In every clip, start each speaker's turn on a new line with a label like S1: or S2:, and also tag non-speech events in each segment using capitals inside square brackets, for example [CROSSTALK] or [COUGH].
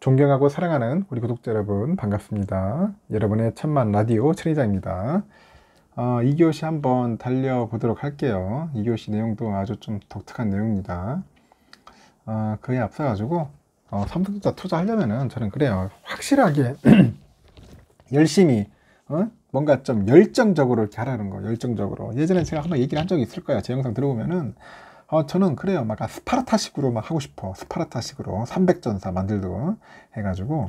S1: 존경하고 사랑하는 우리 구독자 여러분 반갑습니다. 여러분의 천만 라디오 최리자입니다. 어, 2교시 한번 달려보도록 할게요. 2교시 내용도 아주 좀 독특한 내용입니다. 어, 그에 앞서가지고 어, 3등자 투자하려면은 저는 그래요. 확실하게 [CLEARS THROAT] 열심히 어? 뭔가 좀 열정적으로 이렇게 하라는 거 열정적으로 예전에 제가 한번 얘기를 한 적이 있을 거야제 영상 들어보면은 어, 저는 그래요. 막 스파르타식으로 막 하고 싶어. 스파르타식으로 300전사 만들고 해가지고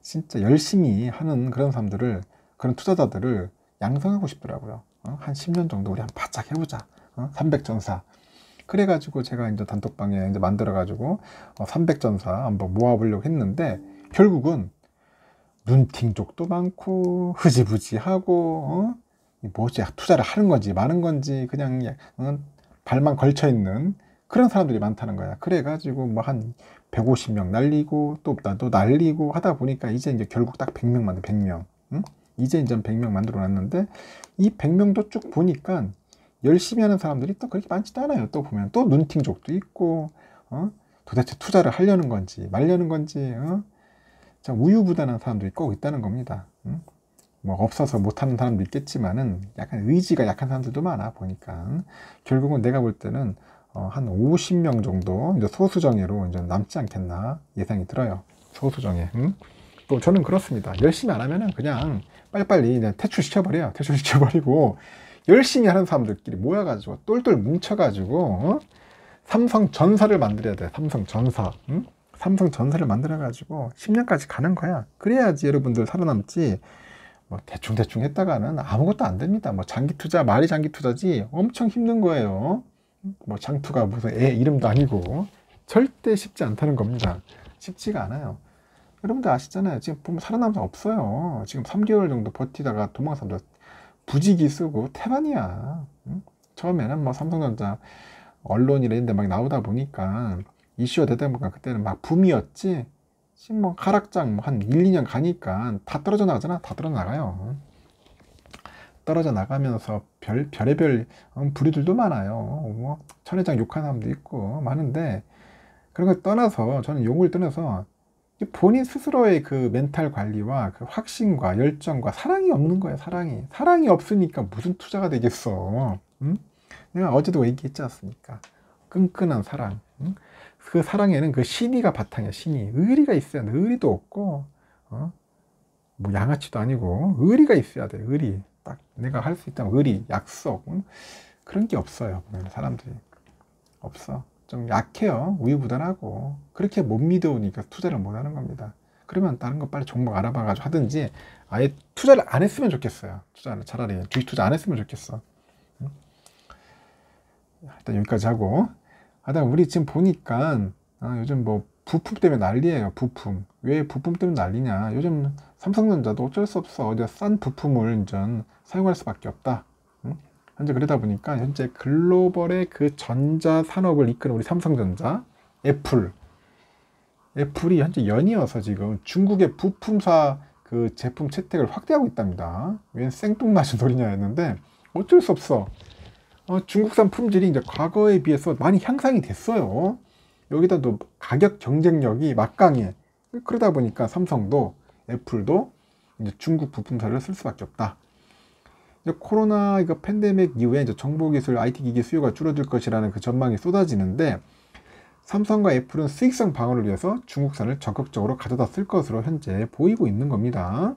S1: 진짜 열심히 하는 그런 사람들을 그런 투자자들을 양성하고 싶더라고요. 어? 한 10년 정도 우리 한 바짝 해보자. 어? 300전사. 그래가지고 제가 이제 단톡방에 이제 만들어가지고 어, 300전사 한번 모아보려고 했는데 결국은 눈팅 쪽도 많고 흐지부지하고 어? 뭐지 투자를 하는 건지 많은 건지 그냥 어? 발만 걸쳐 있는 그런 사람들이 많다는 거야. 그래가지고 뭐 한 150명 날리고 또 나도 날리고 하다 보니까 이제 이제 결국 딱 100명 만든 100명. 응? 이제 이제 100명 만들어 놨는데 이 100명도 쭉 보니까 열심히 하는 사람들이 또 그렇게 많지도 않아요. 또 보면 또 눈팅족도 있고 어? 도대체 투자를 하려는 건지 말려는 건지 어? 참 우유부단한 사람도 있고 있다는 겁니다. 응? 뭐 없어서 못하는 사람도 있겠지만은 약간 의지가 약한 사람들도 많아 보니까 결국은 내가 볼 때는 어, 한 50명 정도 이제 소수정예로 이제 남지 않겠나 예상이 들어요. 소수정예. 응? 음? 또 저는 그렇습니다. 열심히 안 하면은 그냥 빨리빨리 그냥 퇴출시켜버려요. 퇴출시켜버리고 열심히 하는 사람들끼리 모여가지고 똘똘 뭉쳐가지고 어? 삼성 전사를 만들어야 돼. 삼성 전사. 응? 음? 삼성 전사를 만들어가지고 10년까지 가는 거야. 그래야지 여러분들 살아남지. 뭐 대충대충 했다가는 아무것도 안 됩니다. 뭐 장기 투자, 말이 장기 투자지 엄청 힘든 거예요. 뭐 장투가 무슨 애 이름도 아니고 절대 쉽지 않다는 겁니다. 쉽지가 않아요. 여러분들 아시잖아요. 지금 보면 살아남은 사람 없어요. 지금 3개월 정도 버티다가 도망간 사람들 부지기 쓰고 태반이야. 응? 처음에는 뭐 삼성전자 언론이라 이런 데막 나오다 보니까 이슈가 되다 보니까 그때는 막 붐이었지 신뭐 하락장 뭐 한 1, 2년 가니까 다 떨어져 나가잖아. 다 떨어져 나가요. 떨어져 나가면서 별, 별의별 음, 부류들도 많아요. 뭐, 천회장 욕하는 사람도 있고, 많은데, 그런 걸 떠나서, 저는 용을 떠나서, 본인 스스로의 그 멘탈 관리와 그 확신과 열정과 사랑이 없는 거예요, 사랑이. 사랑이 없으니까 무슨 투자가 되겠어. 응? 음? 내가 어제도 얘기했지 않습니까? 끈끈한 사랑. 응? 음? 그 사랑에는 그 신의가 바탕이야, 신의. 의리가 있어야 돼. 의리도 없고, 어? 뭐 양아치도 아니고, 의리가 있어야 돼, 의리. 딱 내가 할 수 있다면 의리, 약속. 응? 그런 게 없어요, 사람들이. 없어. 좀 약해요. 우유부단하고. 그렇게 못 믿어오니까 투자를 못 하는 겁니다. 그러면 다른 거 빨리 종목 알아봐가지고 하든지 아예 투자를 안 했으면 좋겠어요. 투자를 차라리 주식 투자 안 했으면 좋겠어. 일단 여기까지 하고 아나 우리 지금 보니까 아, 요즘 뭐 부품 때문에 난리예요 부품 왜 부품 때문에 난리냐 요즘 삼성전자도 어쩔 수 없어 어디가 싼 부품을 이제 사용할 수밖에 없다 응? 현재 그러다 보니까 현재 글로벌의 그 전자 산업을 이끄는 우리 삼성전자 애플 애플이 현재 연이어서 지금 중국의 부품사 그 제품 채택을 확대하고 있답니다 왜 생뚱맞은 소리냐 했는데 어쩔 수 없어 어, 중국산 품질이 이제 과거에 비해서 많이 향상이 됐어요. 여기다 또 가격 경쟁력이 막강해. 그러다 보니까 삼성도 애플도 이제 중국 부품사를 쓸 수밖에 없다. 코로나 이거 팬데믹 이후에 이제 정보기술 IT 기기 수요가 줄어들 것이라는 그 전망이 쏟아지는데 삼성과 애플은 수익성 방어를 위해서 중국산을 적극적으로 가져다 쓸 것으로 현재 보이고 있는 겁니다.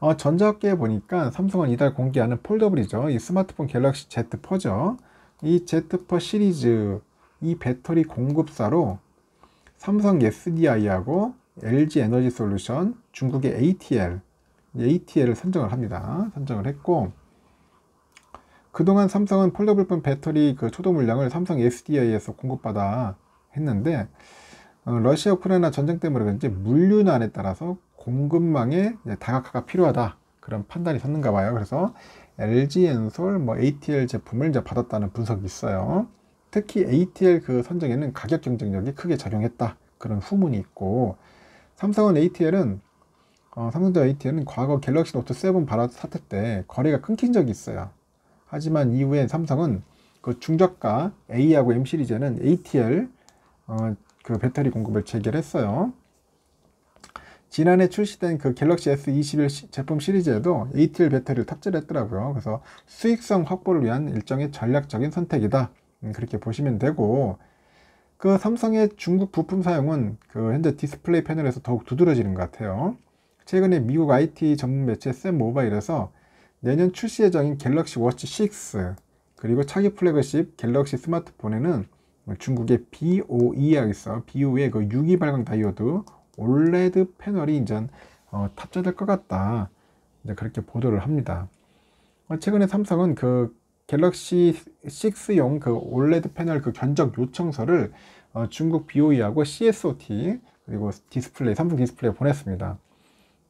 S1: 어, 전자업계에 보니까 삼성은 이달 공개하는 폴더블이죠. 이 스마트폰 갤럭시 Z 퍼죠. 이 Z 퍼 시리즈 이 배터리 공급사로 삼성 SDI하고 LG 에너지 솔루션, 중국의 ATL, ATL을 선정을 합니다. 선정을 했고 그동안 삼성은 폴더블폰 배터리 그 초도 물량을 삼성 SDI에서 공급받아 했는데 어, 러시아 우크라이나 전쟁 때문에 그런지 물류 난에 따라서 공급망에 다각화가 필요하다 그런 판단이 섰는가 봐요. 그래서 LG 엔솔, 뭐 ATL 제품을 이제 받았다는 분석이 있어요. 특히 ATL 그 선정에는 가격 경쟁력이 크게 작용했다 그런 후문이 있고 삼성은 ATL은 어, 삼성전자 ATL은 과거 갤럭시 노트 7 발화 사태 때 거래가 끊긴 적이 있어요. 하지만 이후에 삼성은 그 중저가 A하고 M 시리즈는 ATL 어, 그 배터리 공급을 재결했어요 지난해 출시된 그 갤럭시 S21 제품 시리즈에도 ATL 배터리를 탑재를 했더라고요. 그래서 수익성 확보를 위한 일정의 전략적인 선택이다. 음, 그렇게 보시면 되고 그 삼성의 중국 부품 사용은 그 현재 디스플레이 패널에서 더욱 두드러지는 것 같아요. 최근에 미국 IT 전문 매체 샘 모바일에서 내년 출시 예정인 갤럭시 워치 6 그리고 차기 플래그십 갤럭시 스마트폰에는 중국의 BOE가 있어 BOE의 그 유기 발광 다이오드 올레드 패널이 이제 어, 탑재될 것 같다. 이제 그렇게 보도를 합니다. 어, 최근에 삼성은 그 갤럭시 6용 그 올레드 패널 그 견적 요청서를 어, 중국 BOE하고 CSOT 그리고 디스플레이 삼성 디스플레이에 보냈습니다.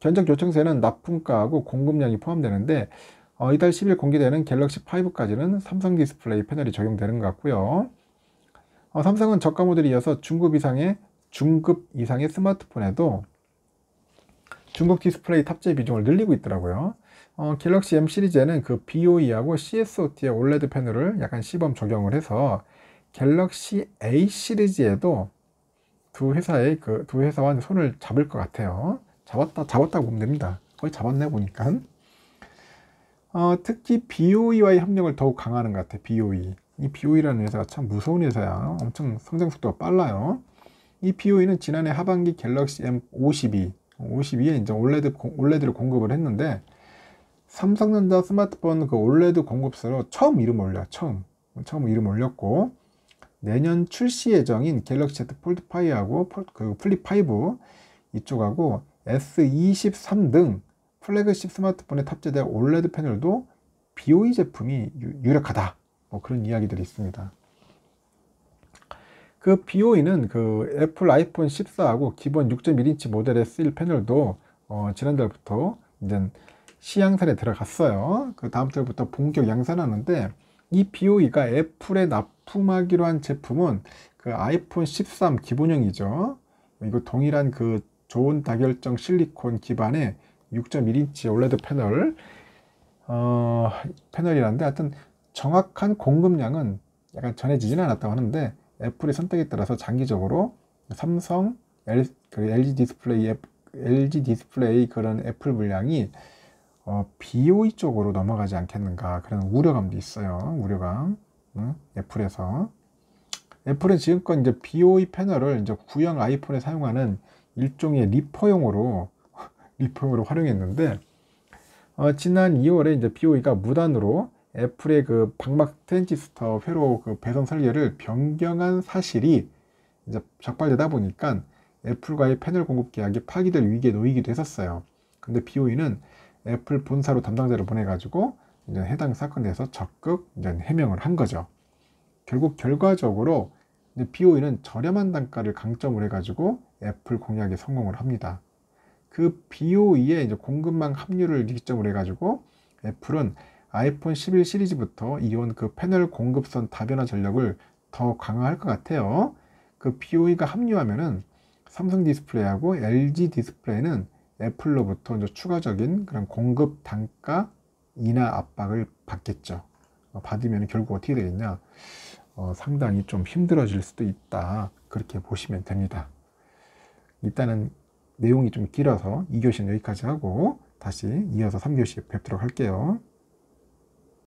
S1: 견적 요청서에는 납품가하고 공급량이 포함되는데 어, 이달 10일 공개되는 갤럭시 5까지는 삼성 디스플레이 패널이 적용되는 것 같고요. 어, 삼성은 저가 모델이어서 중급 이상의 중급 이상의 스마트폰에도 중국 디스플레이 탑재 비중을 늘리고 있더라고요. 어, 갤럭시 M 시리즈에는 그 BOE하고 CSOT의 OLED 패널을 약간 시범 적용을 해서 갤럭시 A 시리즈에도 두 회사의 그 두 회사와 손을 잡을 것 같아요. 잡았다 잡았다고 보면 됩니다. 거의 잡았네 보니까. 어, 특히 BOE와의 협력을 더욱 강화하는 것 같아. 요 BOE. 이 BOE라는 회사가 참 무서운 회사야. 엄청 성장 속도가 빨라요. 이 POE는 지난해 하반기 갤럭시 M52, 52에 이제 올레드, 올레드를 공급을 했는데 삼성전자 스마트폰 그 올레드 공급사로 처음 이름 올려, 처음. 처음 이름 올렸고 내년 출시 예정인 갤럭시 Z 폴드 5하고 플립 5 이쪽하고 S23 등 플래그십 스마트폰에 탑재된 올레드 패널도 BOE 제품이 유력하다. 뭐 그런 이야기들이 있습니다. 그 BOE는 그 애플 아이폰 14하고 기본 6.1인치 모델의 쓰일 패널도 어, 지난달부터 이제 시양산에 들어갔어요. 그 다음 달부터 본격 양산하는데 이 BOE가 애플에 납품하기로 한 제품은 그 아이폰 13 기본형이죠. 이거 동일한 그 좋은 다결정 실리콘 기반의 6.1인치 올레드 패널 어, 패널이라는데 하여튼 정확한 공급량은 약간 전해지진 않았다고 하는데 애플의 선택에 따라서 장기적으로 삼성, L, 그 g 디스플레이, LG 디스플레이 그런 애플 물량이 어, BOE 쪽으로 넘어가지 않겠는가 그런 우려감도 있어요. 우려감. 응? 애플에서 애플은 지금껏 이제 BOE 패널을 이제 구형 아이폰에 사용하는 일종의 리퍼용으로 [LAUGHS] 리퍼용으로 활용했는데 어, 지난 2월에 이제 BOE가 무단으로 애플의 그 박막 트렌치스터 회로 그 배선 설계를 변경한 사실이 이제 적발되다 보니까 애플과의 패널 공급 계약이 파기될 위기에 놓이기도 했었어요. 근데 BOE는 애플 본사로 담당자를 보내가지고 이제 해당 사건에 대해서 적극 이제 해명을 한 거죠. 결국 결과적으로 BOE는 저렴한 단가를 강점으로 해가지고 애플 공약에 성공을 합니다. 그 BOE의 이제 공급망 합류를 기점으로 해가지고 애플은 아이폰 11 시리즈부터 이온 그 패널 공급선 다변화 전력을 더 강화할 것 같아요. 그 BOE가 합류하면은 삼성 디스플레이하고 LG 디스플레이는 애플로부터 이제 추가적인 그런 공급 단가 인하 압박을 받겠죠. 어, 받으면 결국 어떻게 되겠냐? 어, 상당히 좀 힘들어질 수도 있다. 그렇게 보시면 됩니다. 일단은 내용이 좀 길어서 2교시는 여기까지 하고 다시 이어서 3교시 뵙도록 할게요.